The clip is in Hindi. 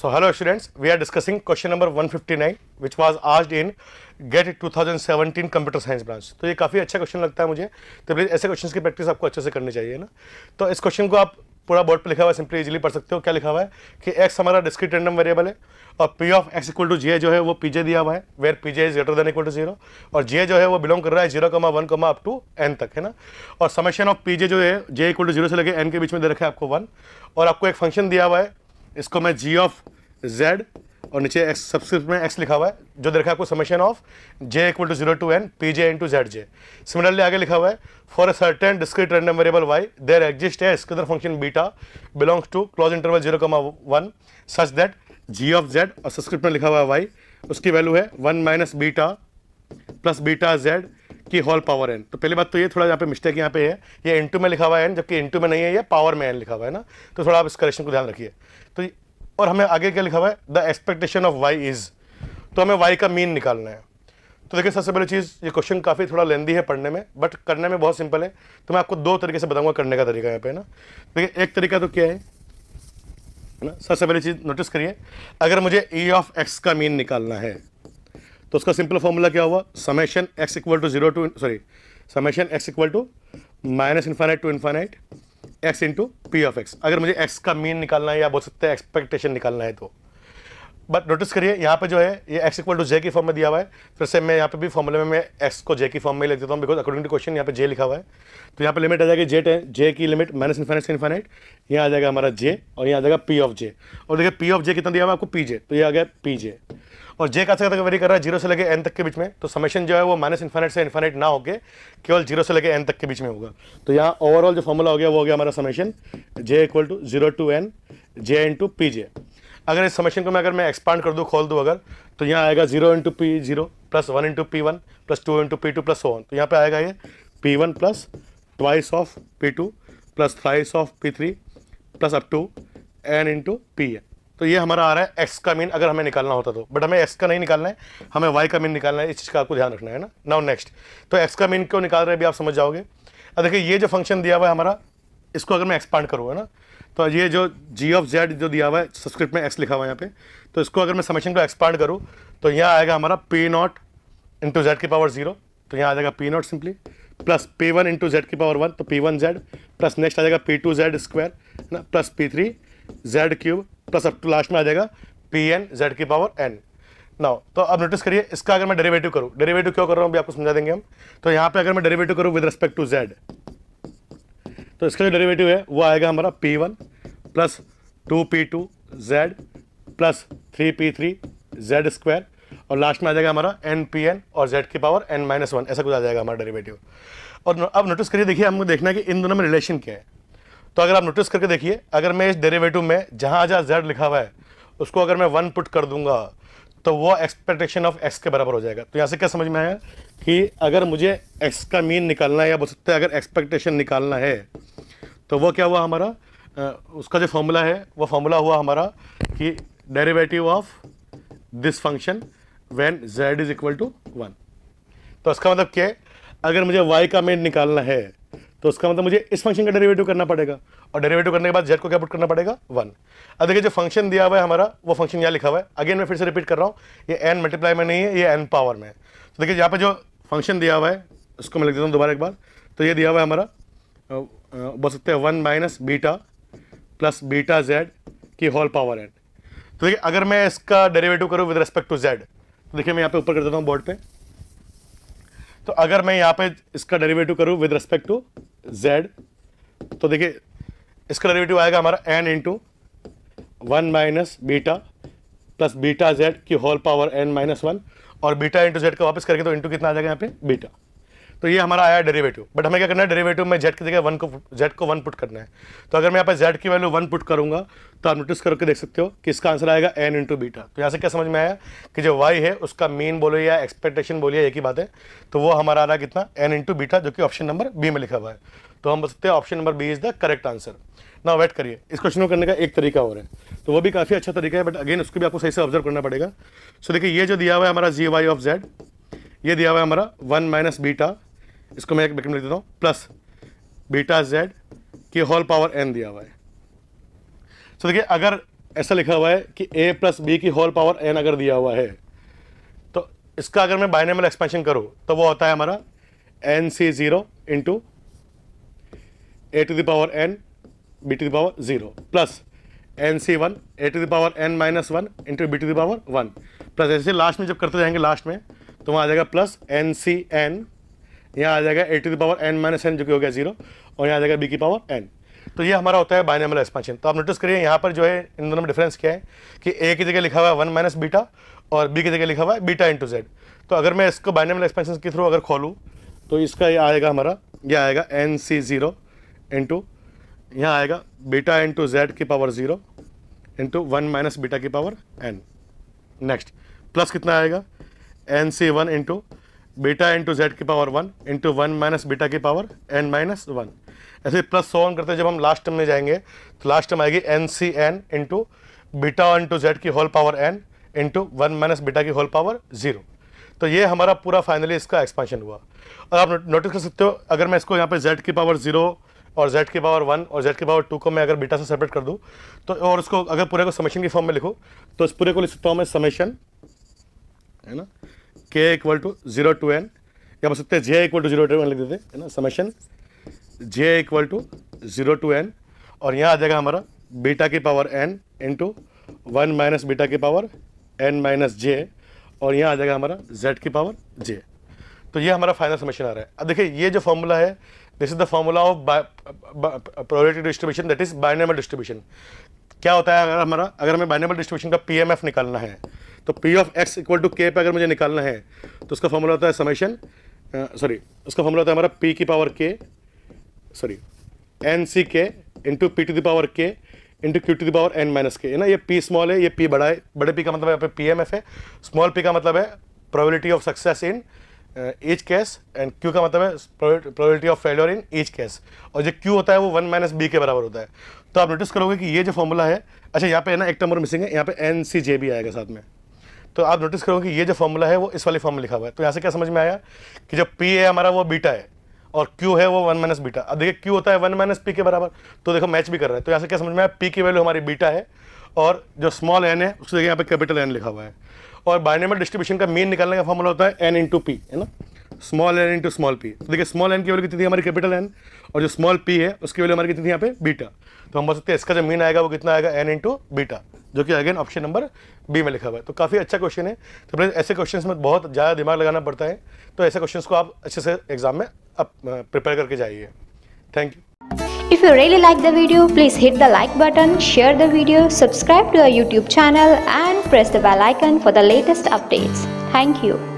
So hello students, we are discussing question number 159 which was asked in GET 2017 computer science branch तो ये काफ़ी अच्छा क्वेश्चन लगता है मुझे तो प्लीज़ ऐसे क्वेश्चंस की प्रैक्टिस आपको अच्छे से करनी चाहिए ना तो इस क्वेश्चन को आप पूरा बोर्ड पे लिखा हुआ है सिंपली इजीली पढ़ सकते हो क्या लिखा हुआ है कि एक्स हमारा डिस्क्रीट रैंडम वेरिएबल है और p of x equal to j जो है वो पीजे दिया हुआ है where p j is greater than equal to zero और जे जो है वो बिलोंग कर रहा है zero comma one comma up to N तक है ना और समेशन ऑफ पीजे जो है जे इक्वल टू जीरो से लेके एन के बीच में दे रखा है आपको वन और आपको एक फंक्शन दिया हुआ है इसको मैं जी ऑफ जेड और नीचे एक्स सब्सक्रिप्ट में एक्स लिखा हुआ है जो देखा आपको summation of j equal to zero to n p j into z j similarly आगे लिखा हुआ है for a certain discrete random variable y there exist है इसके function beta belongs to close interval zero comma one such that g of z और सब्सक्रिप्ट में लिखा हुआ है वाई उसकी वैल्यू है one minus beta plus beta z कि हॉल पावर एन तो पहली बात तो ये थोड़ा यहाँ पे मिस्टेक यहाँ पे है ये एन टू में लिखा हुआ है एन जबकि एन टू में नहीं है ये पावर में एन लिखा हुआ है ना तो थोड़ा आप इस करेक्शन को ध्यान रखिए तो और हमें आगे क्या लिखा हुआ है the expectation of y is तो हमें वाई का मीन निकालना है तो देखिए सबसे पहली चीज़ ये क्वेश्चन काफ़ी थोड़ा लेंदी है पढ़ने में बट करने में बहुत सिंपल है तो मैं आपको दो तरीके से बताऊंगा करने का तरीका यहाँ पे ना देखिए एक तरीका तो क्या है ना सबसे पहली चीज़ नोटिस करिए अगर मुझे ई ऑफ एक्स का मीन निकालना है तो उसका सिंपल फॉर्मूला क्या हुआ summation x equal to zero to sorry summation x equal to minus infinite to infinite x into p of x अगर मुझे एक्स का मीन निकालना है या बोल सकते हैं एक्सपेक्टेशन निकालना है तो बट नोटिस करिए यहाँ पे जो है ये एक्स इक्वल टू जे की फॉर्म में दिया हुआ है फिर से मैं यहाँ पे भी फॉर्मूले में मैं एक्स को जे की फॉर्म में ले देता हूँ बिकॉज अकॉर्डिंग टू क्वेश्चन यहाँ पे जे लिखा हुआ है तो यहाँ पे लिमिट आ जाएगी जे टेन जे की लिमिट माइनस इन्फाइनेट से इन्फाइनेट यहाँ आ जाएगा हमारा जे और यहाँ आ जाएगा पी ऑफ जे और देखिए पी ऑफ जे कितना दिया हुआ है आपको पी जे तो ये आ गया पी जे और जे का तक वेरी कर रहा है जीरो से लेके एन तक के बीच में तो समेशन जो है वो माइनस इन्फाइनेट से इन्फाइनेट ना होकर केवल जीरो से लेके एन तक के बीच में होगा तो यहाँ ओवरऑल जो फॉर्मूला हो गया वो हो गया हमारा summation j equal to zero to n j into p j अगर इस समेशन को मैं अगर मैं एक्सपांड कर दूँ खोल दूँ अगर तो यहाँ आएगा zero into p zero plus one into p one plus two into p two plus one तो यहाँ पे आएगा ये p one plus twice of p two plus thrice of p three plus up to n into p n तो ये हमारा आ रहा है एक्स का मीन अगर हमें निकालना होता तो बट हमें एक्स का नहीं निकालना है हमें वाई का मीन निकालना है इस चीज़ का आपको ध्यान रखना है ना नाउ नेक्स्ट तो एक्स का मीन क्यों निकाल रहे हैं अभी आप समझ जाओगे अब देखिए ये जो फंक्शन दिया हुआ है हमारा इसको अगर मैं एक्सपांड करूँगा ना तो ये जो जी ऑफ जेड जो दिया हुआ है सब्सक्रिप्ट में एक्स लिखा हुआ है यहाँ पे तो इसको अगर मैं समेशन को एक्सपांड करूँ तो यहाँ आएगा हमारा पे नॉट इंटू जेड की पावर जीरो तो यहाँ आ जाएगा p naught simply plus p one into z की पावर वन तो p one z plus next आ जाएगा पी टू जेड स्क्वायर है ना plus p three z cube plus up to last में आ जाएगा पी एन जेड की पावर एन ना तो अब नोटिस करिए इसका अगर मैं डेरिवेटिव करूँ डेरिवेटिव क्यों कर रहा हूँ अभी आपको समझा देंगे हम तो यहाँ पे अगर मैं डेरिवेटिव करूँ विद रिस्पेक्ट टू जेड तो इसका जो डेरिवेटिव है वो आएगा हमारा p one plus two p two z plus three p three z square और लास्ट में आ जाएगा हमारा एन पी एन और जेड की पावर एन माइनस वन ऐसा कुछ आ जाएगा हमारा डेरिवेटिव और अब नोटिस करिए देखिए हमको देखना है कि इन दोनों में रिलेशन क्या है तो अगर आप नोटिस करके देखिए अगर मैं इस डेरिवेटिव में जहाँ जहाँ जेड लिखा हुआ है उसको अगर मैं वन पुट कर दूंगा तो वो एक्सपेक्टेशन ऑफ एक्स के बराबर हो जाएगा तो यहाँ से क्या समझ में आया कि अगर मुझे एक्स का मीन निकालना है या बोल सकते हैं अगर एक्सपेक्टेशन निकालना है तो वो क्या हुआ हमारा उसका जो फॉर्मूला है वो फॉर्मूला हुआ हमारा कि derivative of this function when z is equal to one तो इसका मतलब क्या है अगर मुझे वाई का मीन निकालना है तो उसका मतलब मुझे इस फंक्शन का डेरिवेटिव करना पड़ेगा और डेरिवेटिव करने के बाद जेड को क्या पुट करना पड़ेगा वन अब देखिए जो फंक्शन दिया हुआ है हमारा वो फंक्शन यहाँ लिखा हुआ है अगेन मैं फिर से रिपीट कर रहा हूँ ये एन मल्टीप्लाई में नहीं है ये एन पावर में है तो देखिए यहाँ पर जो फंक्शन दिया हुआ है उसको मैं लिख देता हूँ दोबारा एक बार तो ये दिया हुआ है हमारा बोल सकते हैं one minus beta plus beta z की होल पावर एन तो देखिए अगर मैं इसका डेरिवेटिव करूँ विद रेस्पेक्ट टू जेड तो देखिए मैं यहाँ पे ऊपर कर देता हूँ बोर्ड पे तो अगर मैं यहाँ पे इसका डेरिवेटिव करूँ विद रेस्पेक्ट टू जेड तो देखिए इसका डेरिवेटिव आएगा हमारा n into one minus beta plus beta z की whole power n minus one और बीटा इंटू जेड का वापस करके तो इंटू कितना आ जाएगा यहाँ पे बीटा तो ये हमारा आया डेरिवेटिव बट हमें क्या करना है डेरिवेटिव में जेड की जगह वन को जेड को वन पुट करना है तो अगर मैं यहाँ पर जेड की वैल्यू वन पुट करूँगा तो आप नोटिस करके देख सकते हो कि इसका आंसर आएगा एन इंटू बीटा तो यहाँ से क्या समझ में आया कि जो वाई है उसका मीन बोलो या एक्सपेक्टेशन बोलिए एक ही बात है तो वो हमारा आ रहा है कितना एन इंटू बीटा जो कि ऑप्शन नंबर बी में लिखा हुआ है तो हम बोल सकते हैं option number B is the correct answer ना वेट करिए इस क्वेश्चन को करने का एक तरीका और है तो वो भी काफ़ी अच्छा तरीका है बट अगेन उसको भी आपको सही से ऑब्जर्व करना पड़ेगा सो देखिए ये जो दिया हुआ है हमारा जी वाई ऑफ जेड ये दिया हुआ है हमारा वन माइनस बीटा इसको मैं एक ब्रैकेट लिख देता हूँ प्लस बीटा जेड के होल पावर एन दिया हुआ है तो देखिए अगर ऐसा लिखा हुआ है कि ए प्लस बी की होल पावर एन अगर दिया हुआ है तो इसका अगर मैं बाइनेमल एक्सपेंशन करूँ तो वो होता है हमारा n c zero into a to the power n b to the power zero plus n c one a to the power n minus one into b to power one plus ऐसे लास्ट में जब करते जाएंगे लास्ट में तो वहाँ आ जाएगा प्लस एन सी एन यहाँ आ जाएगा a to the power n minus n जो कि हो गया जीरो और यहाँ आ जाएगा बी की पावर एन तो ये हमारा होता है बाइनमल एक्सपेंशन तो आप नोटिस करिए यहाँ पर जो है इन दोनों में डिफरेंस क्या है कि ए की जगह लिखा हुआ है वन माइनस बीटा और बी की जगह लिखा हुआ है बीटा इंटू जेड तो अगर मैं इसको बाइनमल एक्सपेंशन के थ्रू अगर खोलूँ तो इसका ये आएगा हमारा ये आएगा एन सी ज़ीरो इंटू यहाँ आएगा बीटा इंटू जेड की power zero into one minus beta की पावर एन नेक्स्ट प्लस कितना आएगा n c one into beta into z की power one into one minus beta की पावर एन माइनस वन ऐसे प्लस सो ऑन करते हैं जब हम लास्ट टर्म में जाएंगे तो लास्ट टर्म आएगी n c n into beta into z की whole power n into one minus beta की होल पावर जीरो तो ये हमारा पूरा फाइनली इसका एक्सपांशन हुआ और आप नोटिस कर सकते हो अगर मैं इसको यहाँ पे जेड की पावर जीरो और जेड की पावर वन और जेड की पावर टू को मैं अगर बीटा से सेपरेट कर दूँ तो और उसको अगर पूरे को समेशन की फॉर्म में लिखूँ तो इस पूरे को लिख सकता हूँ मैं समेशन है ना k equal to zero to n या बोल सकते हैं j equal to zero to n लिख देते हैं ना summation j equal to zero to n और यहाँ आ जाएगा हमारा बीटा की power n into one minus beta की पावर एन माइनस जे और यहाँ आ जाएगा हमारा जेड की पावर जे तो ये हमारा फाइनल समेशन आ रहा है अब देखिए ये जो फॉर्मूला है this is the formula of probability distribution that is binomial distribution क्या होता है अगर हमारा अगर हमें बाइनेमल डिस्ट्रीब्यूशन का पीएमएफ निकालना है तो p of x equal to k पे अगर मुझे निकालना है तो उसका फॉर्मूला होता है समेशन सॉरी उसका फॉर्मूला होता है हमारा पी की पावर के sorry n c k into p to the power k into q to the power n minus k है ना ये पी स्मॉल है ये पी बड़ा है बड़े पी का मतलब यहाँ पे पी एम एफ है स्मॉल पी का मतलब है probability of success in each case and q का मतलब है probability of failure in each case और जो क्यू होता है वो वन माइनस बी के बराबर होता है तो आप नोटिस करोगे कि ये जो फॉर्मूला है अच्छा यहाँ पे ना एक नंबर मिसिंग है यहाँ पे एन सी जे भी आएगा साथ में तो आप नोटिस करोगे ये जो फॉर्मूला है वो इस वाली फॉर्म में लिखा हुआ है तो यहाँ से क्या समझ में आया कि जो पी है हमारा वो बीटा है और क्यू है वो वन माइनस बीटा अब देखिए क्यू होता है वन माइनस पी के बराबर तो देखो मैच भी कर रहा है तो यहाँ से क्या समझ में आया पी की वैल्यू हमारी बीटा है और जो स्मॉल एन है उसको देखिए यहाँ पे कैपिटल एन लिखा हुआ है और बायनेमल डिस्ट्रीब्यूशन का मेन निकालने का फॉर्मूला होता है एन इंटू पी है ना small n into small p तो देखिए स्मॉल एन की वैल्यू कितनी थी हमारी कैपिटल एन और जो स्मॉल पी है उसकी वैल्यू हमारी कितनी थी यहाँ पे बीटा तो हम बोल सकते हैं इसका जो मीन आएगा वो कितना आएगा एन इंटू बीटा जो कि अगेन ऑप्शन नंबर बी में लिखा हुआ है तो काफ़ी अच्छा क्वेश्चन है तो प्लीज़ ऐसे क्वेश्चन में बहुत ज़्यादा दिमाग लगाना पड़ता है तो ऐसे क्वेश्चन को आप अच्छे से एग्जाम में आप प्रिपेयर करके जाइए thank you If you really like the video, please hit the like button, share the video, subscribe to our YouTube channel and press the bell icon for the latest updates. Thank you.